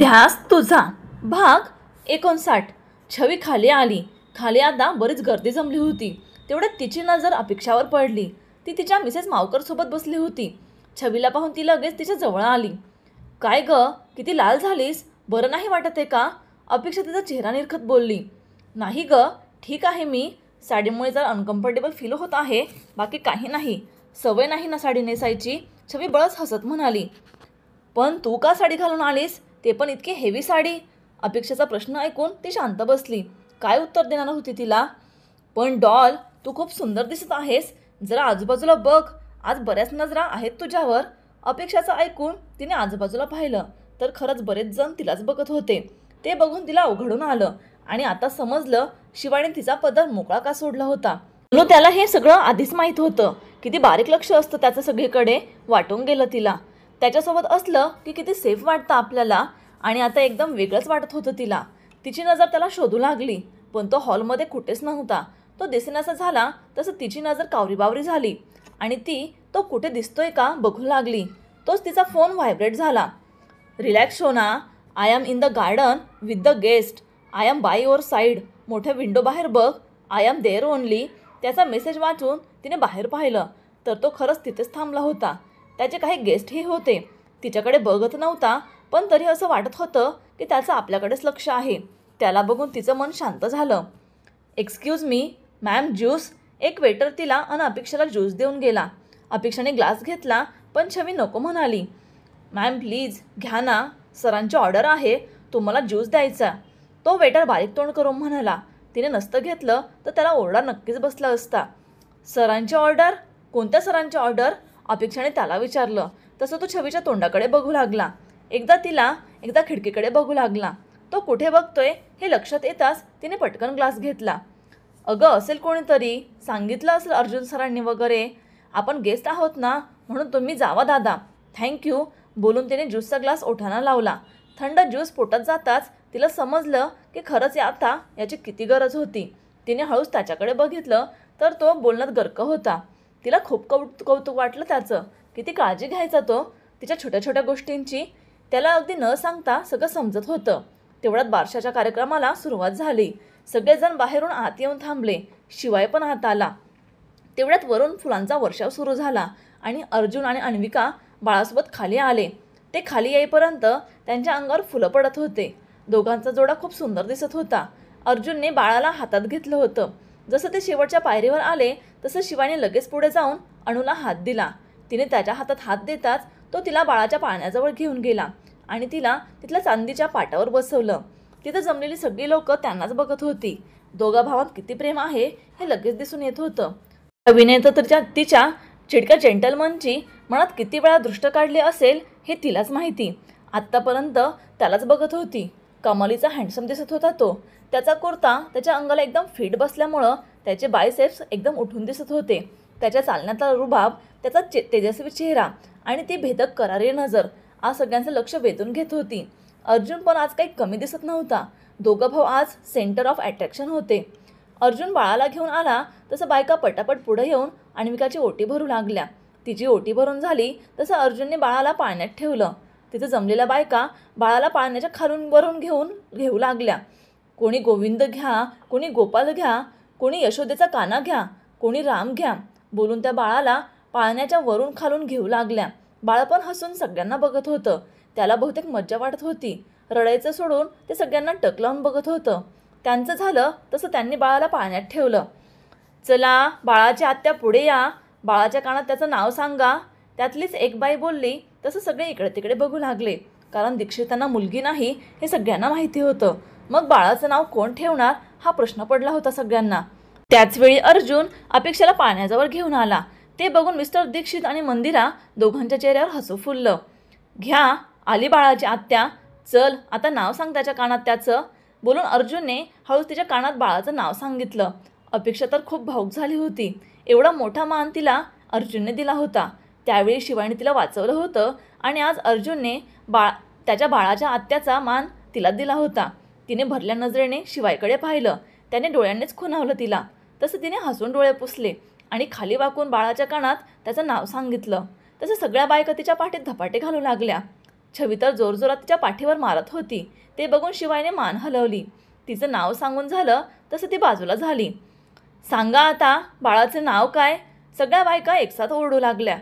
ध्यास तुझा भाग एकोणसाठ छवी खाली आली खाली आता बरीच गर्दी जमली होती तेवढ्यात तिची नजर अपेक्षावर पडली ती तिच्या मिसेस मावकरसोबत बसली होती छवीला पाहून ती लगेच तिच्या जवळ आली काय ग किती लाल झालीस बरं नाही वाटत आहे का अपेक्षा तिचा चेहरा निरखत बोलली नाही ग ठीक आहे मी साडीमुळे जर अनकम्फर्टेबल फील होत आहे बाकी काही नाही सवय नाही ना साडी नेसायची छवी बळच हसत म्हणाली पण तू का साडी घालून आलीस ते पण इतकी हेवी साडी अपेक्षाचा प्रश्न ऐकून ती शांत बसली काय उत्तर देणार होती तिला पण डॉल तू खूप सुंदर दिसत आहेस जरा आजूबाजूला बघ आज बऱ्याच नजरा आहेत तुझ्यावर अपेक्षाचं ऐकून तिने आजूबाजूला पाहिलं तर खरंच बरेच जण तिलाच बघत होते ते बघून तिला उघडून आलं आणि आता समजलं शिवाने तिचा पदर मोकळा का सोडला होता म्हणून त्याला हे सगळं आधीच माहीत होतं किती बारीक लक्ष असतं त्याचं सगळीकडे वाटून गेलं तिला त्याच्यासोबत असलं की किती सेफ वाटतं आपल्याला आणि आता एकदम वेगळंच वाटत होतं तिला तिची नजर त्याला शोधू लागली पण तो हॉलमध्ये कुठेच नव्हता तो दिसण्याचा झाला तसं तिची नजर कावरीबावरी झाली आणि ती तो कुठे दिसतोय का बघू लागली तोच तिचा फोन व्हायब्रेट झाला रिलॅक्स होना I am in the garden with the guest I am by your side मोठ्या विंडो बाहेर बघ आय एम देअर ओनली त्याचा मेसेज वाचून तिने बाहेर पाहिलं तर तो खरंच तिथेच थांबला होता त्याचे काही गेस्टही होते तिच्याकडे बघत नव्हता पण तरी असं वाटत होतं की त्याचं आपल्याकडेच लक्ष आहे त्याला बघून तिचं मन शांत झालं एक्सक्यूज मी मॅम ज्यूस एक वेटर तिला आणि अपेक्षाला ज्यूस देऊन गेला अपेक्षाने ग्लास घेतला पण छवी नको म्हणाली मॅम प्लीज घ्या ना सरांची ऑर्डर आहे तुम्हाला ज्यूस द्यायचा तो वेटर बारीक तोंड करून म्हणाला तिने नसतं घेतलं तर त्याला ओरडा नक्कीच बसला असता सरांची ऑर्डर कोणत्या सरांची ऑर्डर अपेक्षाने त्याला विचारलं तसं तो छवीच्या तोंडाकडे बघू लागला एकदा तिला एकदा खिडकीकडे बघू लागला तो कुठे बघतोय हे लक्षात येताच तिने पटकन ग्लास घेतला अगं असेल कोणीतरी सांगितलं असेल अर्जुन सरांनी वगैरे आपण गेस्ट आहोत ना म्हणून तुम्ही जावा दादा थँक्यू बोलून तिने ज्यूसचा ग्लास ओठाना लावला थंड ज्यूस पोटात जाताच तिला समजलं की खरंच आता याची किती गरज होती तिने हळूच त्याच्याकडे बघितलं तर तो बोलण्यात गर्क होता तिला खूप कौत कौतुक वाटलं त्याचं किती काळजी घ्यायचा तो तिच्या छोट्या छोट्या गोष्टींची त्याला अगदी न सांगता सगळं समजत होतं तेवढ्यात बारशाच्या कार्यक्रमाला सुरुवात झाली सगळेजण बाहेरून आत येऊन थांबले शिवाय पण आत आला तेवढ्यात वरून फुलांचा वर्षाव सुरू झाला आणि अर्जुन आणि अन्विका बाळासोबत खाली आले ते खाली येईपर्यंत त्यांच्या अंगावर फुलं पडत होते दोघांचा जोडा खूप सुंदर दिसत होता अर्जुनने बाळाला हातात घेतलं होतं जसं ते शेवटच्या पायरीवर आले तसं शिवाने लगेच पुढे जाऊन अणूला हात दिला तिने त्याच्या हातात हात देताच तो तिला बाळाच्या पाळण्याजवळ घेऊन गेला आणि तिला तिथल्या चांदीच्या पाटावर बसवलं तिथं जमलेली सगळी लोकं त्यांनाच बघत होती दोघा भावात किती प्रेम आहे हे लगेच दिसून येत होतं अभिनेता तिच्या तिच्या चिडक्या जेंटलमनची मनात किती वेळा दृष्ट काढली असेल हे तिलाच माहिती आत्तापर्यंत त्यालाच बघत होती कमालीचा हँडसम दिसत होता तो त्याचा कुर्ता त्याच्या अंगाला एकदम फिट बसल्यामुळं त्याचे बायसेप्स एकदम उठून दिसत होते त्याच्या चालण्याचा रुबाब त्याचा चे तेजस्वी चेहरा आणि ती भेदक करारी नजर आज सगळ्यांचं लक्ष वेधून घेत होती अर्जुन पण आज काही कमी दिसत नव्हता दोघं भाऊ आज सेंटर ऑफ अट्रॅक्शन होते अर्जुन बाळाला घेऊन आला तसं बायका पटापट पुढे येऊन अण्विकाची ओटी भरू लागल्या तिची ओटी भरून झाली तसं अर्जुनने बाळाला पाळण्यात ठेवलं तिथं जमलेल्या बायका बाळाला पाळण्याच्या खालून भरून घेऊन घेऊ लागल्या कोणी गोविंद घ्या कोणी गोपाल घ्या कोणी यशोदेचा काना घ्या कोणी राम घ्या बोलून त्या बाळाला पाळण्याच्या वरून खालून घेऊ लागल्या बाळपण हसून सगळ्यांना बघत होतं त्याला बहुतेक मज्जा वाटत होती रडायचं सोडून ते सगळ्यांना टकलावून बघत होतं त्यांचं झालं तसं त्यांनी बाळाला पाळण्यात ठेवलं चला बाळाच्या आत्या पुढे या बाळाच्या कानात त्याचं नाव सांगा त्यातलीच एक बाई बोलली तसं सगळे इकडे तिकडे बघू लागले कारण दीक्षितांना मुलगी नाही हे सगळ्यांना माहिती होतं मग बाळाचं नाव कोण ठेवणार हा प्रश्न पडला होता सगळ्यांना त्याचवेळी अर्जुन अपेक्षाला पाण्याजवळ घेऊन आला ते बघून मिस्टर दीक्षित आणि मंदिरा दोघांच्या चेहऱ्यावर हसू फुललं घ्या आली बाळाची आत्या चल आता नाव सांग त्याच्या कानात त्याचं बोलून अर्जुनने हळूच तिच्या कानात बाळाचं नाव सांगितलं अपेक्षा तर खूप भाऊक झाली होती एवढा मोठा मान तिला अर्जुनने दिला होता त्यावेळी शिवाने तिला वाचवलं होतं आणि आज अर्जुनने बाळ त्याच्या बाळाच्या आत्याचा मान तिला दिला होता तिने भरल्या नजरेने शिवायकडे पाहिलं त्याने डोळ्यांनीच खुनावलं तिला तसं तिने हसून डोळे पुसले आणि खाली वाकून बाळाच्या कानात त्याचं नाव सांगितलं तसं सगळ्या बायका तिच्या पाठीत धपाटे घालू लागल्या छवी तर जोरजोरात तिच्या पाठीवर मारत होती ते बघून शिवायने मान हलवली तिचं नाव सांगून झालं तसं ती बाजूला झाली सांगा आता बाळाचं नाव काय सगळ्या बायका एकसाथ ओरडू लागल्या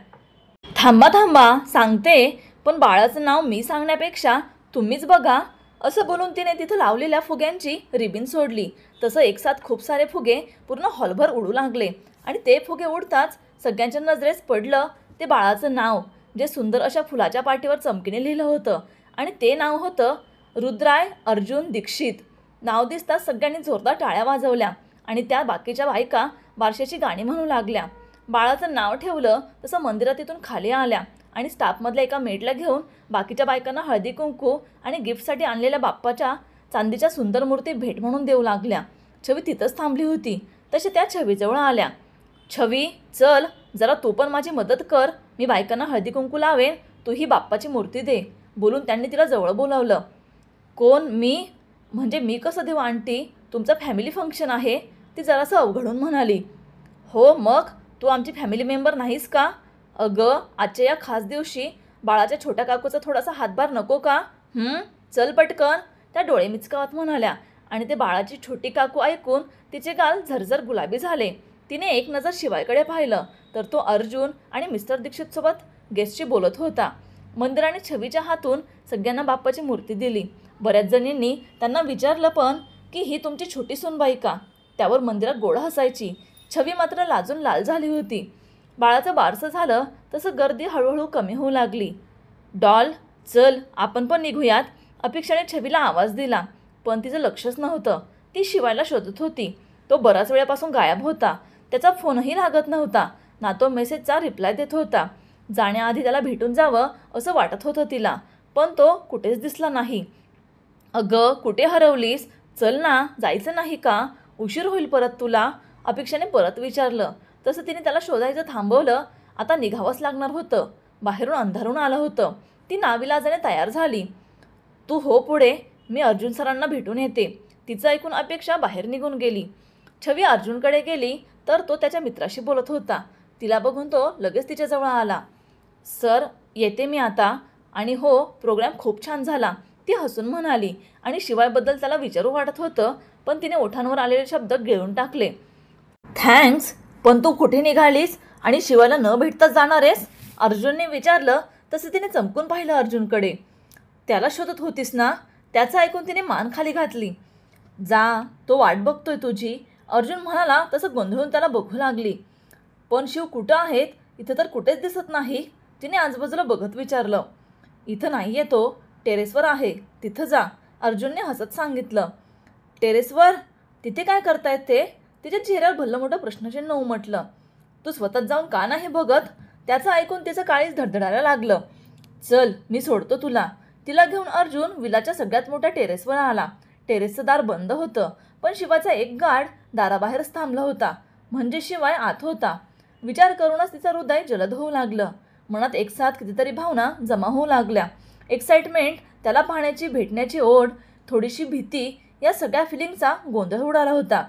थांबा थांबा सांगते पण बाळाचं नाव मी सांगण्यापेक्षा तुम्हीच बघा असं बोलून तिने तिथं लावलेल्या फुग्यांची रिबीन सोडली तसं एकसाथ खूप सारे फुगे पूर्ण हॉलभर उडू लागले आणि ते फुगे उडताच सगळ्यांच्या नजरेस पडलं ते बाळाचं नाव जे सुंदर अशा फुलाच्या पाठीवर चमकीने लिहिलं होतं आणि ते नाव होतं रुद्राय अर्जुन दीक्षित नाव दिसताच सगळ्यांनी जोरदार टाळ्या वाजवल्या आणि त्या बाकीच्या बायका बारशाची गाणी म्हणू लागल्या बाळाचं नाव ठेवलं तसं मंदिरात तिथून खाली आल्या आणि स्टाफमधल्या एका मेडला घेऊन बाकीच्या बायकांना हळदी कुंकू आणि गिफ्टसाठी आणलेल्या बाप्पाच्या चांदीच्या सुंदर मूर्ती भेट म्हणून देऊ लागल्या छवी तिथंच थांबली होती तशी त्या छवीजवळ आल्या छवी चल जरा तू पण माझी मदत कर मी बायकांना हळदी कुंकू लावेन तू ही बाप्पाची मूर्ती दे बोलून त्यांनी तिला जवळ बोलावलं कोण मी म्हणजे मी कसं देऊ आंटी तुमचं फॅमिली फंक्शन आहे ती जरासं अवघडून म्हणाली हो मग तू आमची फॅमिली मेंबर नाहीस का अगं आजच्या या खास दिवशी बाळाच्या छोट्या काकूचा थोडासा हातभार नको का चल पटकन त्या डोळे मिचकावत म्हणाल्या आणि ते बाळाची छोटी काकू ऐकून तिचे गाल झरझर गुलाबी झाले तिने एक नजर शिवायकडे पाहिलं तर तो अर्जुन आणि मिस्टर दीक्षितसोबत गेस्टशी बोलत होता मंदिराने छवीच्या हातून सगळ्यांना बाप्पाची मूर्ती दिली बऱ्याच जणींनी त्यांना विचारलं पण की ही तुमची छोटी सुनबाई का त्यावर मंदिरात गोड हसायची छवी मात्र लाजून लाल झाली होती बाळाचं बारसं झालं तसं गर्दी हळूहळू कमी होऊ लागली डॉल चल आपण पण निघूयात अपेक्षाने छबीला आवाज दिला पण तिचं लक्षच नव्हतं ती शिवायला शोधत होती तो बराच वेळापासून गायब होता त्याचा फोनही लागत नव्हता ना तो मेसेजचा रिप्लाय देत होता जाण्याआधी त्याला भेटून जावं असं वाटत होतं तिला पण तो कुठेच दिसला नाही अगं कुठे हरवलीस चल ना जायचं नाही का उशीर होईल परत तुला अपेक्षाने परत विचारलं तसं तिने त्याला शोधायचं थांबवलं आता निघावंच लागणार होतं बाहेरून अंधारून आलं होतं ती नाविलाजाने तयार झाली तू हो पुढे मी अर्जुन सरांना भेटून येते तिचं ऐकून अपेक्षा बाहेर निघून गेली छवी अर्जुनकडे गेली तर तो त्याच्या मित्राशी बोलत होता तिला बघून तो लगेच तिच्याजवळ आला सर येते मी आता आणि हो प्रोग्राम खूप छान झाला ती हसून म्हणाली आणि शिवायबद्दल त्याला विचारू वाटत होतं पण तिने ओठांवर आलेले शब्द गिळून टाकले थँक्स पण तू कुठे निघालीस आणि शिवाला न भेटताच जाणार आहेस अर्जुनने विचारलं तसं तिने चमकून पाहिलं अर्जुनकडे त्याला शोधत होतीस ना त्याचं ऐकून तिने मान खाली घातली जा तो वाट बघतोय तुझी अर्जुन म्हणाला तसं गोंधळून त्याला बघू लागली पण शिव कुठं आहेत इथं तर कुठेच दिसत नाही तिने आजूबाजूला बघत विचारलं इथं नाही येतो तो टेरेसवर आहे तिथं जा अर्जुनने हसत सांगितलं टेरेसवर तिथे काय करतायत ते तिच्या चेहऱ्यावर भल्लं मोठं प्रश्नचिन्ह उमटलं तू स्वतः जाऊन का नाही बघत त्याचं ऐकून तिचं काळीच धडधडायला लागलं चल मी सोडतो तुला तिला घेऊन अर्जुन विलाच्या सगळ्यात मोठ्या टेरेसवर आला टेरेसचं दार बंद होतं पण शिवाचा एक गाड दाराबाहेरच थांबला होता म्हणजे शिवाय आत होता विचार करूनच तिचं हृदय जलद होऊ लागलं मनात एकसाथ कितीतरी भावना जमा होऊ लागल्या एक्साइटमेंट त्याला पाहण्याची भेटण्याची ओढ थोडीशी भीती या सगळ्या फिलिंगचा गोंधळ उडाला होता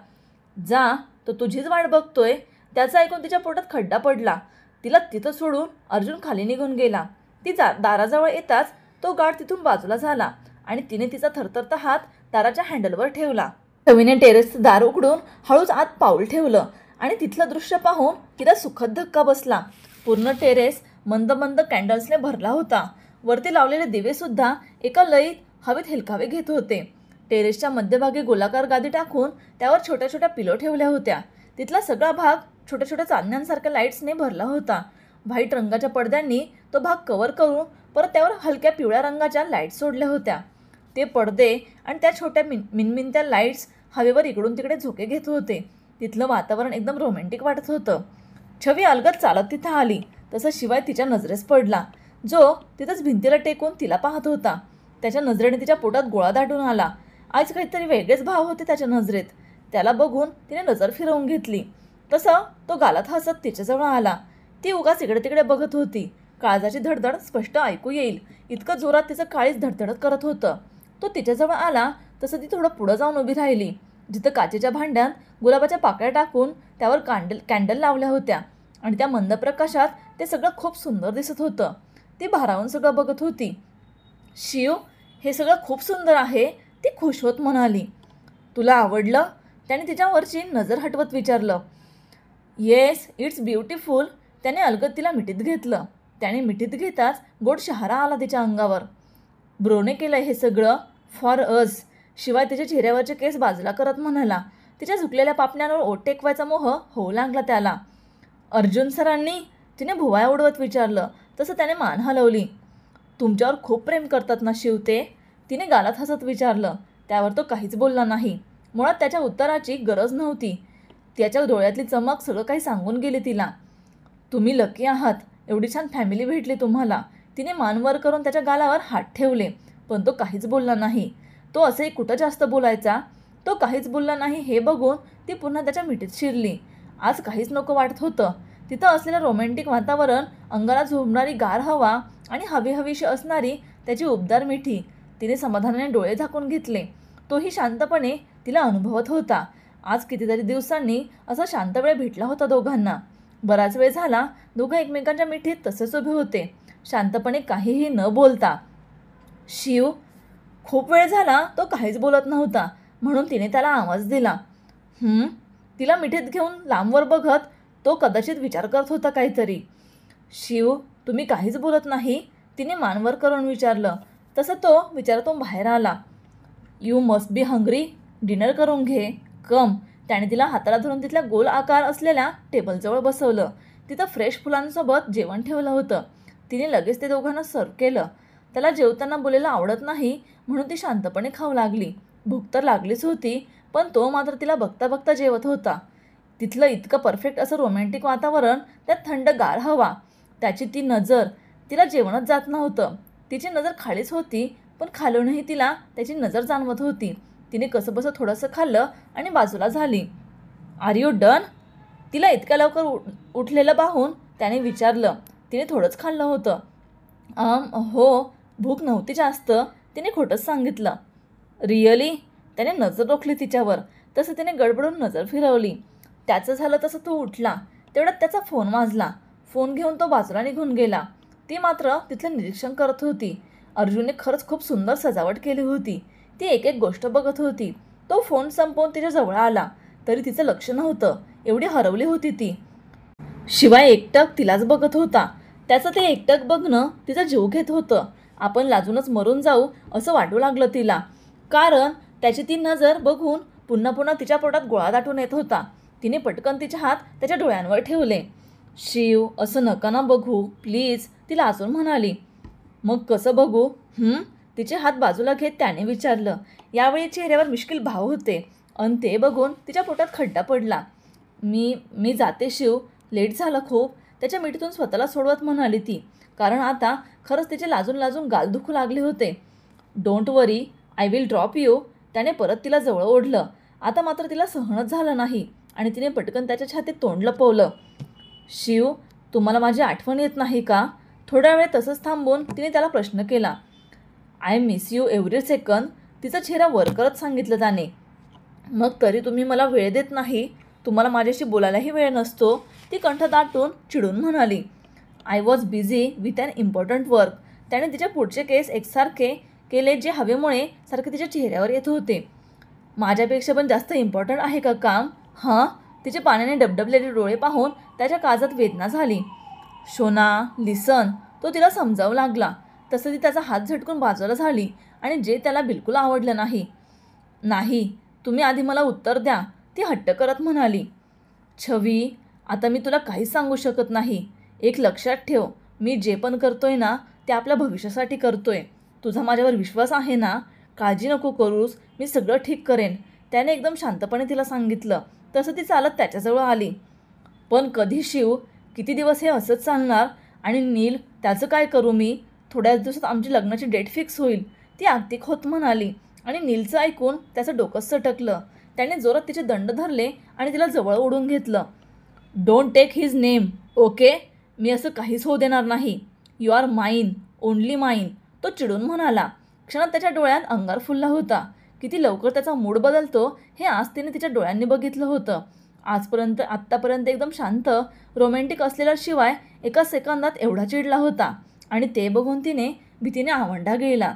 जा तो तुझीच वाट बघतोय त्याचं ऐकून तिच्या पोटात खड्डा पडला तिला तिथं सोडून अर्जुन खाली निघून गेला ती जा दाराजवळ येताच तो गाढ तिथून बाजूला झाला आणि तिने तिचा थरथरता हात दाराच्या हँडलवर ठेवला कवीने टेरेसचं दार उघडून हळूच आत पाऊल ठेवलं आणि तिथलं दृश्य पाहून तिला सुखद धक्का बसला पूर्ण टेरेस मंद मंद कॅन्डल्सने भरला होता वरती लावलेले दिवेसुद्धा एका लईत हवेत हेलकावे घेत होते टेरेसच्या मध्यभागी गोलाकार गादी टाकून त्यावर छोट्या छोट्या पिलो ठेवल्या होत्या तिथला सगळा भाग छोट्या छोट्या चांदण्यांसारख्या लाईट्सने भरला होता व्हाईट रंगाच्या पडद्यांनी तो भाग कवर करून परत त्यावर हलक्या पिवळ्या रंगाच्या लाईट्स सोडल्या होत्या ते पडदे आणि त्या छोट्या मिन मिनमिनत्या लाईट्स हवेवर इकडून तिकडे झोके घेत होते तिथलं वातावरण एकदम रोमॅन्टिक वाटत होतं छवी अलगत चालत तिथं आली तसं शिवाय तिच्या नजरेस पडला जो तिथंच भिंतीला टेकून तिला पाहत होता त्याच्या नजरेने तिच्या पोटात गोळा दाटून आला आज काहीतरी वेगळेच भाव होते त्याच्या नजरेत त्याला बघून तिने नजर फिरवून घेतली तसं तो गालात हसत तिच्याजवळ आला ती उगाच इकडे तिकडे बघत होती काळजाची धडधड स्पष्ट ऐकू येईल इतकं जोरात तिचं काळीच धडधडत करत होतं तो तिच्याजवळ आला तसं ती थोडं पुढं जाऊन उभी राहिली जिथं काचेच्या भांड्यात गुलाबाच्या पाकळ्या टाकून त्यावर कांडल कॅन्डल लावल्या होत्या आणि त्या मंद प्रकाशात ते सगळं खूप सुंदर दिसत होतं ती भारावून सगळं बघत होती शिव हे सगळं खूप सुंदर आहे ती खुश होत म्हणाली तुला आवडलं त्याने तिच्यावरची नजर हटवत विचारलं येस इट्स ब्युटिफुल त्याने अलगत तिला मिठीत घेतलं त्याने मिठीत घेताच गोड शहारा आला तिच्या अंगावर ब्रोने केलं हे सगळं फॉर अस शिवाय तिच्या चेहऱ्यावरचे केस बाजूला करत म्हणाला तिच्या झुकलेल्या पापण्यांवर ओट टेकवायचा मोह होऊ लागला त्याला अर्जुन सरांनी तिने भुवाया उडवत विचारलं तसं त्याने मान हलवली तुमच्यावर खूप प्रेम करतात ना शिवते तिने गालात हसत विचारलं त्यावर तो काहीच बोलला नाही मुळात त्याच्या उत्तराची गरज नव्हती त्याच्या डोळ्यातली चमक सगळं काही सांगून गेली तिला तुम्ही लकी आहात एवढी छान फॅमिली भेटली तुम्हाला तिने मानवर करून त्याच्या गालावर हात ठेवले पण तो काहीच बोलला नाही तो असे कुठं जास्त बोलायचा तो काहीच बोलला नाही हे बघून ती पुन्हा त्याच्या मिठीत शिरली आज काहीच नको वाटत होतं तिथं असलेलं रोमॅन्टिक वातावरण अंगाला झोंबणारी गार हवा आणि हवीहवीशी असणारी त्याची उबदार मिठी तिने समाधानाने डोळे झाकून घेतले तोही शांतपणे तिला अनुभवत होता आज कितीतरी दिवसांनी असा शांत वेळ भेटला होता दोघांना बराच वेळ झाला दोघं एकमेकांच्या मिठीत तसेच उभे होते शांतपणे काहीही न बोलता शिव खूप वेळ झाला तो काहीच बोलत नव्हता म्हणून तिने त्याला आवाज दिला तिला मिठीत घेऊन लांबवर बघत तो कदाचित विचार करत होता काहीतरी शिव तुम्ही काहीच बोलत नाही तिने मानवर करून विचारलं तसं तो विचारातून बाहेर आला you must be hungry dinner करून घे कम त्याने तिला हाताला धरून तिथल्या गोल आकार असलेल्या टेबलजवळ बसवलं तिथं फ्रेश फुलांसोबत जेवण ठेवलं होतं तिने लगेच ते दोघांना सर्व केलं त्याला जेवताना बोलायला आवडत नाही म्हणून ती शांतपणे खाऊ लागली भूक तर लागलीच होती पण तो मात्र तिला बघता बघता जेवत होता तिथलं इतकं परफेक्ट असं रोमॅन्टिक वातावरण त्यात थंड गार हवा त्याची ती नजर तिला जेवणच जात नव्हतं तिची नजर खालीच होती पण खालूनही तिला त्याची नजर जाणवत होती तिने कसं कसंबसं थोडंसं खाल्लं आणि बाजूला झाली आर यू डन तिला इतक्या लवकर उ उठलेलं पाहून त्याने विचारलं तिने थोडंच खाल्लं होतं हो भूक नव्हती जास्त तिने खोटंच सांगितलं रिअली त्याने नजर रोखली तिच्यावर तसं तिने गडबडून नजर फिरवली त्याचं झालं तसं तो उठला तेवढ्यात त्याचा फोन वाजला फोन घेऊन तो बाजूला निघून गेला ती मात्र तिथलं निरीक्षण करत होती अर्जुनने खरंच खूप सुंदर सजावट केली होती ती एक एक गोष्ट बघत होती तो फोन संपवून तिच्या जवळ आला तरी तिचं लक्ष नव्हतं एवढी हरवली होती ती शिवाय एकटक तिलाच बघत होता त्याचं ते एकटक बघणं तिचा जीव घेत होतं आपण लाजूनच मरून जाऊ असं वाटू लागलं तिला कारण त्याची ती नजर बघून पुन्हा पुन्हा तिच्या पोटात गोळा दाटून येत होता तिने पटकन तिच्या हात त्याच्या डोळ्यांवर ठेवले शिव असं नका ना बघू प्लीज तिला अजून म्हणाली मग कसं बघू तिचे हात बाजूला घेत त्याने विचारलं यावेळी चेहऱ्यावर मुश्किल भाव होते अन ते बघून तिच्या पोटात खड्डा पडला मी मी जाते शिव लेट झालं खूप त्याच्या मिठीतून स्वतःला सोडवत म्हणाली ती कारण आता खरंच तिचे लाजून लाजून गाल दुखू लागले होते don't worry I will drop you त्याने परत तिला जवळ ओढलं आता मात्र तिला सहनच झालं नाही आणि तिने पटकन त्याच्या छातीत तोंड लपवलं शिव तुम्हाला माझी आठवण येत नाही का थोड्या वेळ तसंच थांबून तिने त्याला प्रश्न केला I miss you every second तिचा चेहरा वरकरच सांगितलं त्याने मग तरी तुम्ही मला वेळ देत नाही तुम्हाला माझ्याशी बोलायलाही वेळ नसतो ती कंठ दाटून चिडून म्हणाली I was busy with an important work त्याने तिच्या पुढचे केस एकसारखे केले जे हवेमुळे सारखे तिच्या चेहऱ्यावर येत होते माझ्यापेक्षा पण जास्त इम्पॉर्टंट आहे का काम हां तिचे पाण्याने डबडबलेले डोळे पाहून त्याच्या काजात वेदना झाली शोना लिसन तो तिला समजावू लागला तसं ती त्याचा हात झटकून बाजूला झाली आणि जे त्याला बिलकुल आवडलं नाही नाही तुम्ही आधी मला उत्तर द्या ती हट्ट करत म्हणाली छवी आता मी तुला काहीच सांगू शकत नाही एक लक्षात ठेव मी जे पण करतोय ना ते आपल्या भविष्यासाठी करतोय तुझा माझ्यावर विश्वास आहे ना काळजी नको करूस मी सगळं ठीक करेन त्याने एकदम शांतपणे तिला सांगितलं तसं ती चालत त्याच्याजवळ आली पण कधी शिव किती दिवस हे असंच चालणार आणि नील त्याचं काय करू मी थोड्याच दिवसात आमची लग्नाची डेट फिक्स होईल ती आत्तिक होत म्हणाली आणि नीलचं ऐकून त्याचं डोकं सटकलं त्याने जोरात तिचे दंड धरले आणि तिला जवळ ओढून घेतलं don't take his name okay मी असं काहीच होऊ देणार नाही यू आर माईन ओनली माईन तो चिडून म्हणाला क्षणात त्याच्या डोळ्यात अंगार फुलला होता किती लवकर त्याचा मूड बदलतो हे आज तिने तिच्या डोळ्यांनी बघितलं होतं आजपर्यंत आत्तापर्यंत एकदम शांत रोमॅन्टिक असलेल्याशिवाय शिवाय एका सेकंदात एवढा चिडला होता आणि ते बघून तिने भीतीने आवंडा गेला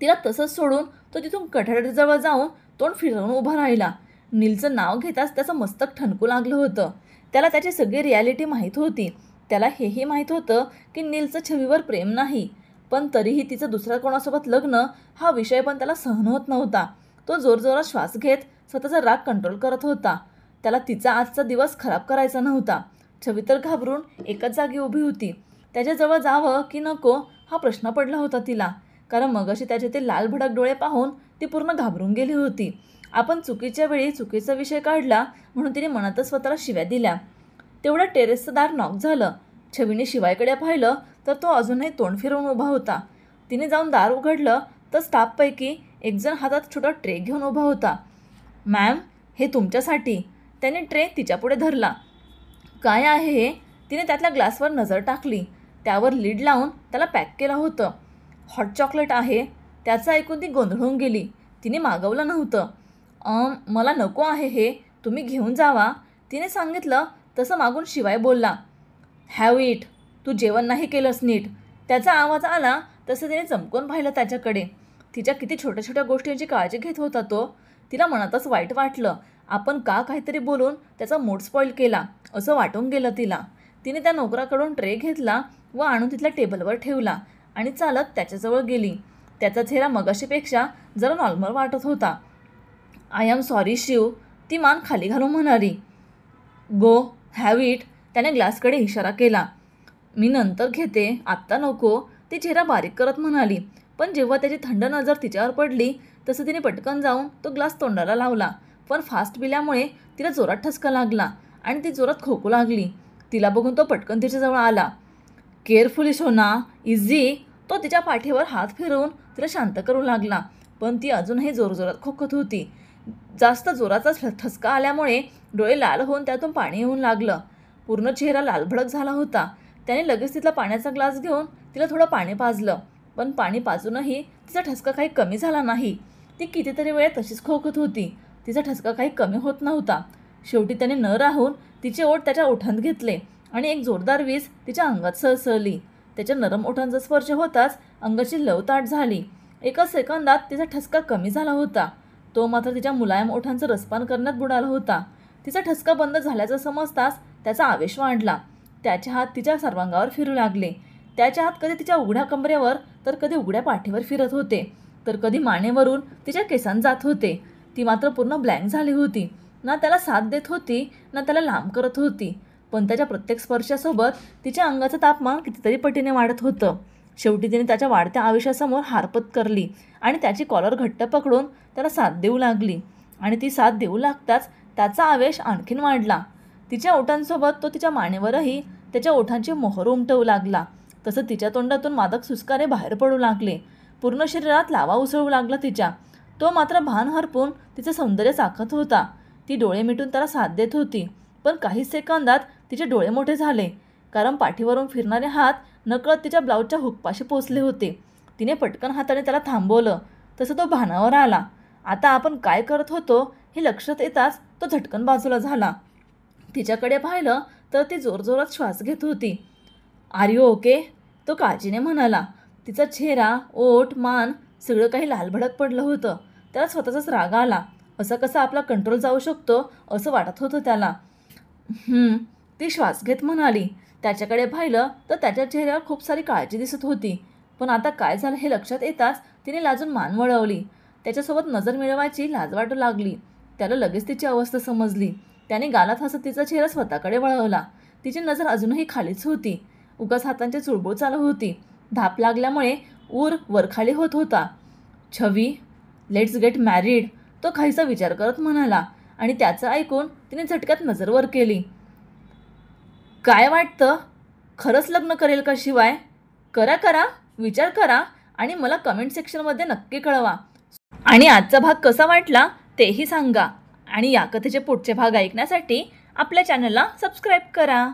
तिला तसंच सोडून तो तिथून कठाड्याजवळ जाऊन तोंड फिरवून उभा राहिला नीलचं नाव घेताच त्याचं मस्तक ठणकू लागलं होतं त्याला त्याची सगळी रियालिटी माहीत होती त्याला हेही माहीत होतं की नीलचं छवीवर प्रेम नाही पण तरीही तिचं दुसऱ्या कोणासोबत लग्न हा विषय पण त्याला सहन होत नव्हता तो जोरजोरात श्वास घेत स्वतःचा राग कंट्रोल करत होता त्याला तिचा आजचा दिवस खराब करायचा नव्हता छवी तर घाबरून एकच जागी उभी होती त्याच्याजवळ जावं की नको हा प्रश्न पडला होता तिला कारण मग अशी त्याचे ते लाल भडक डोळे पाहून ती पूर्ण घाबरून गेली होती आपण चुकीच्या वेळी चुकीचा विषय काढला म्हणून तिने मनातच स्वतःला शिव्या दिल्या तेवढं टेरेसचं दार नॉक झालं छवीने शिवायकडे पाहिलं तर तो अजूनही तोंड फिरवून उभा होता तिने जाऊन दार उघडलं तर स्टाफपैकी एकजण हातात छोटा ट्रे घेऊन उभा होता मॅम हे तुमच्यासाठी त्याने ट्रे तिच्यापुढे धरला काय आहे हे तिने त्यातल्या ग्लासवर नजर टाकली त्यावर लीड लावून त्याला पॅक केलं होतं हॉट चॉकलेट आहे त्याचं ऐकून ती गोंधळून गेली तिने मागवलं नव्हतं मला नको आहे हे तुम्ही घेऊन जावा तिने सांगितलं तसं मागून शिवाय बोलला हॅव इट तू जेवण नाही केलंस नीट त्याचा आवाज आला तसं तिने चमकून पाहिलं त्याच्याकडे तिच्या किती छोट्या छोट्या गोष्टींची काळजी घेत होता तो तिला मनातच वाईट वाटलं आपण का काहीतरी बोलून त्याचा मूड स्पॉईल केला असं वाटून गेलं तिला तिने त्या नोकराकडून ट्रे घेतला व आणून तिथल्या टेबलवर ठेवला आणि चालत त्याच्याजवळ गेली त्याचा चेहरा मगाशीपेक्षा जरा नॉर्मल वाटत होता आय एम सॉरी शिव ती मान खाली घालून म्हणाली गो हॅव इट त्याने ग्लासकडे इशारा केला मी नंतर घेते आत्ता नको ती चेहरा बारीक करत म्हणाली पण जेव्हा त्याची थंड नजर तिच्यावर पडली तसं तिने पटकन जाऊन तो ग्लास तोंडाला लावला पण फास्ट पिल्यामुळे तिला जोरात ठसका लागला आणि ती जोरात खोकू लागली तिला बघून तो पटकन तिच्याजवळ आला केअरफुली सोना इझी तो तिच्या पाठीवर हात फिरवून तिला शांत करू लागला पण ती अजूनही जोरजोरात खोकत होती जास्त जोराचा ठसका आल्यामुळे डोळे लाल होऊन त्यातून पाणी येऊन लागलं पूर्ण चेहरा लालभडक झाला होता त्याने लगेच तिथला पाण्याचा ग्लास घेऊन तिला थोडं पाणी पाजलं पण पाणी पाजूनही तिचा ठसका काही कमी झाला नाही ती कितीतरी वेळ तशीच खोकत होती तिचा ठसका काही कमी होत नव्हता शेवटी त्याने न राहून तिचे ओठ त्याच्या ओठांत घेतले आणि एक जोरदार वीज तिच्या अंगात सहसळली त्याच्या नरम ओठांचा स्पर्श होताच अंगाची लवताट झाली एका सेकंदात तिचा ठसका कमी झाला होता तो मात्र तिच्या मुलायम ओठांचं रसपान करण्यात बुडाला होता तिचा ठसका बंद झाल्याचं समजताच त्याचा आवेश वाढला त्याचे हात तिच्या सर्वांगावर फिरू लागले त्याच्या हात कधी तिच्या उघड्या कमरेवर तर कधी उघड्या पाठीवर फिरत होते तर कधी मानेवरून तिच्या केसांत जात होते ती मात्र पूर्ण ब्लँक झाली होती ना त्याला साथ देत होती ना त्याला लांब करत होती पण त्याच्या प्रत्येक स्पर्शासोबत तिच्या अंगाचं तापमान कितीतरी पटीने वाढत होतं शेवटी तिने त्याच्या वाढत्या आयुष्यासमोर हारपत करली आणि त्याची कॉलर घट्ट पकडून त्याला साथ देऊ लागली आणि ती साथ देऊ लागताच त्याचा आवेश आणखीन वाढला तिच्या ओठांसोबत तो तिच्या मानेवरही त्याच्या ओठांची मोहर उमटवू लागला तसं तिच्या तोंडातून मादक सुस्कारे बाहेर पडू लागले पूर्ण शरीरात लावा उसळू लागला तिच्या तो मात्र भान हरपून तिचं सौंदर्य चाकत होता ती डोळे मिटून त्याला साथ देत होती पण काही सेकंदात तिचे डोळे मोठे झाले कारण पाठीवरून फिरणारे हात नकळत तिच्या ब्लाऊजच्या हुकपाशी पोचले होते तिने पटकन हाताने त्याला थांबवलं तसं तो भानावर आला आता आपण काय करत होतो हे लक्षात येताच तो झटकन बाजूला झाला तिच्याकडे पाहिलं तर ती जोरजोरात श्वास घेत होती आर यू ओके तो काळजीने म्हणाला तिचा चेहरा ओठ मान सगळं काही लालभडक पडलं होतं त्याला स्वतःचाच राग आला असं कसा आपला कंट्रोल जाऊ शकतो असं वाटत होतं त्याला ती श्वास घेत म्हणाली त्याच्याकडे पाहिलं तर त्याच्या चेहऱ्यावर खूप सारी काळजी दिसत होती पण आता काय झालं हे लक्षात येताच तिने लाजून मान वळवली त्याच्यासोबत नजर मिळवायची लाज वाटू लागली त्याला लगेच तिची अवस्था समजली त्याने गालात हसत तिचा चेहरा स्वतःकडे वळवला तिची नजर अजूनही खालीच होती उगाच हातांची चुळबुळ चालू होती धाप लागल्यामुळे ऊर वरखाली होत होता छवी लेट्स गेट मॅरिड तो खाईचा विचार करत म्हणाला आणि त्याचं ऐकून तिने झटक्यात नजर वर केली काय वाटतं खरंच लग्न करेल का शिवाय करा करा विचार करा आणि मला कमेंट सेक्शनमध्ये नक्की कळवा आणि आजचा भाग कसा वाटला तेही सांगा आणि या कथेचे पुढचे भाग ऐकण्यासाठी आपल्या चॅनलला सबस्क्राईब करा